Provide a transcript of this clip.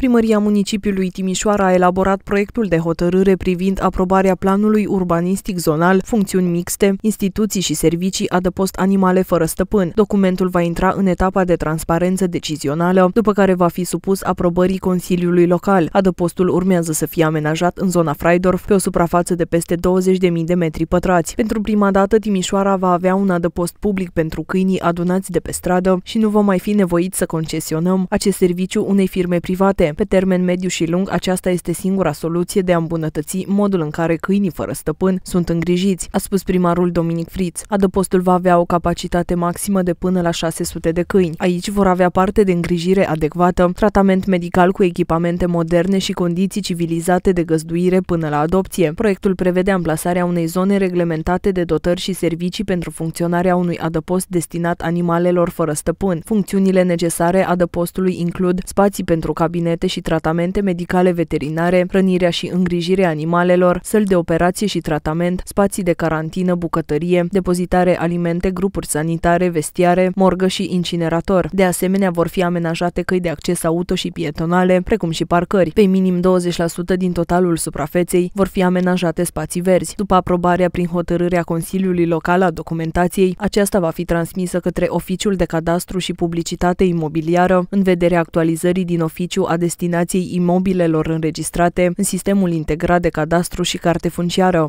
Primăria municipiului Timișoara a elaborat proiectul de hotărâre privind aprobarea planului urbanistic zonal, funcțiuni mixte, instituții și servicii adăpost animale fără stăpân. Documentul va intra în etapa de transparență decizională, după care va fi supus aprobării Consiliului Local. Adăpostul urmează să fie amenajat în zona Freidorf, pe o suprafață de peste 20.000 de metri pătrați. Pentru prima dată, Timișoara va avea un adăpost public pentru câinii adunați de pe stradă și nu vom mai fi nevoiți să concesionăm acest serviciu unei firme private. Pe termen mediu și lung, aceasta este singura soluție de a îmbunătăți modul în care câinii fără stăpân sunt îngrijiți, a spus primarul Dominic Friț. Adăpostul va avea o capacitate maximă de până la 600 de câini. Aici vor avea parte de îngrijire adecvată, tratament medical cu echipamente moderne și condiții civilizate de găzduire până la adopție. Proiectul prevede amplasarea unei zone reglementate de dotări și servicii pentru funcționarea unui adăpost destinat animalelor fără stăpân. Funcțiunile necesare adăpostului includ spații pentru cabinet sunete și tratamente medicale veterinare, rănirea și îngrijirea animalelor, săli de operație și tratament, spații de carantină, bucătărie, depozitare alimente, grupuri sanitare, vestiare, morgă și incinerator. De asemenea, vor fi amenajate căi de acces auto și pietonale, precum și parcări. Pe minim 20% din totalul suprafeței vor fi amenajate spații verzi. După aprobarea prin hotărârea Consiliului Local a documentației, aceasta va fi transmisă către Oficiul de Cadastru și Publicitate Imobiliară în vederea actualizării din oficiu a destinației imobilelor înregistrate în sistemul integrat de cadastru și carte funciară.